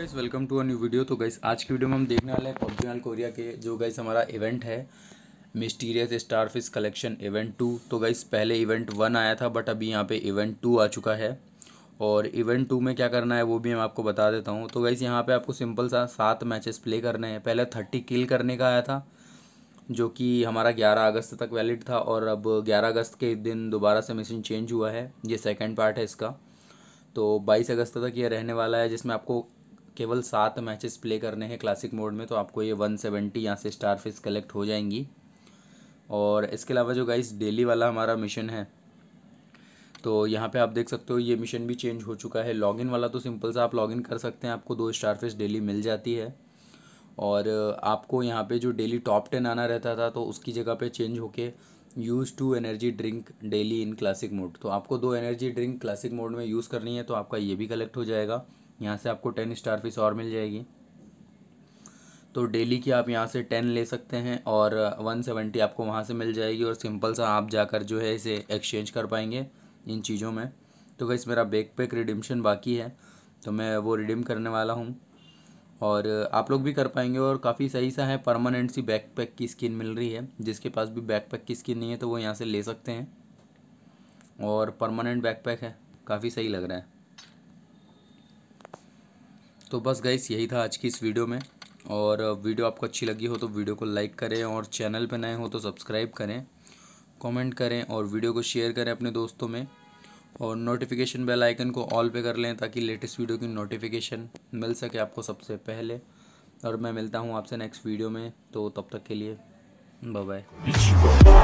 guys welcome to a new video तो guys आज की वीडियो में हम देखने वाले हैं पब्जी कोरिया के जो गाइस हमारा इवेंट है mysterious starfish collection event two तो गाइस पहले इवेंट वन आया था बट अभी यहाँ पे इवेंट टू आ चुका है और इवेंट टू में क्या करना है वो भी मैं आपको बता देता हूँ तो गाइस यहाँ पर आपको सिंपल सा सात मैचेस प्ले करने हैं पहले थर्टी किल करने का आया था जो कि हमारा ग्यारह अगस्त तक वैलिड था और अब ग्यारह अगस्त के दिन दोबारा से मिशन चेंज हुआ है ये सेकेंड पार्ट है इसका तो 22 अगस्त तक ये रहने वाला है जिसमें आपको केवल सात मैचेस प्ले करने हैं क्लासिक मोड में तो आपको ये वन सेवेंटी यहाँ से स्टार फिश कलेक्ट हो जाएंगी और इसके अलावा जो गाइस डेली वाला हमारा मिशन है तो यहाँ पे आप देख सकते हो ये मिशन भी चेंज हो चुका है लॉगिन वाला तो सिंपल सा आप लॉगिन कर सकते हैं आपको दो स्टार फिश डेली मिल जाती है और आपको यहाँ पर जो डेली टॉप टेन आना रहता था तो उसकी जगह पर चेंज होके use two energy drink daily in classic mode तो आपको दो एनर्जी ड्रिंक क्लासिक मोड में यूज़ करनी है तो आपका ये भी कलेक्ट हो जाएगा यहाँ से आपको टेन स्टार फिश और मिल जाएगी तो डेली की आप यहाँ से टेन ले सकते हैं और वन सेवेंटी आपको वहाँ से मिल जाएगी और सिंपल सा आप जाकर जो है इसे एक्सचेंज कर पाएंगे इन चीज़ों में तो वैसे मेरा बैक पैक रिडिम्शन बाकी है तो मैं वो रिडीम करने वाला हूँ और आप लोग भी कर पाएंगे और काफ़ी सही सा है परमानेंट सी बैक पैक की स्किन मिल रही है जिसके पास भी बैक पैक की स्किन नहीं है तो वो यहाँ से ले सकते हैं और परमानेंट बैक पैक है काफ़ी सही लग रहा है तो बस गाइस यही था आज की इस वीडियो में और वीडियो आपको अच्छी लगी हो तो वीडियो को लाइक करें और चैनल पर नए हो तो सब्सक्राइब करें कमेंट करें और वीडियो को शेयर करें अपने दोस्तों में और नोटिफिकेशन बेल आइकन को ऑल पे कर लें ताकि लेटेस्ट वीडियो की नोटिफिकेशन मिल सके आपको सबसे पहले और मैं मिलता हूँ आपसे नेक्स्ट वीडियो में तो तब तक के लिए बाय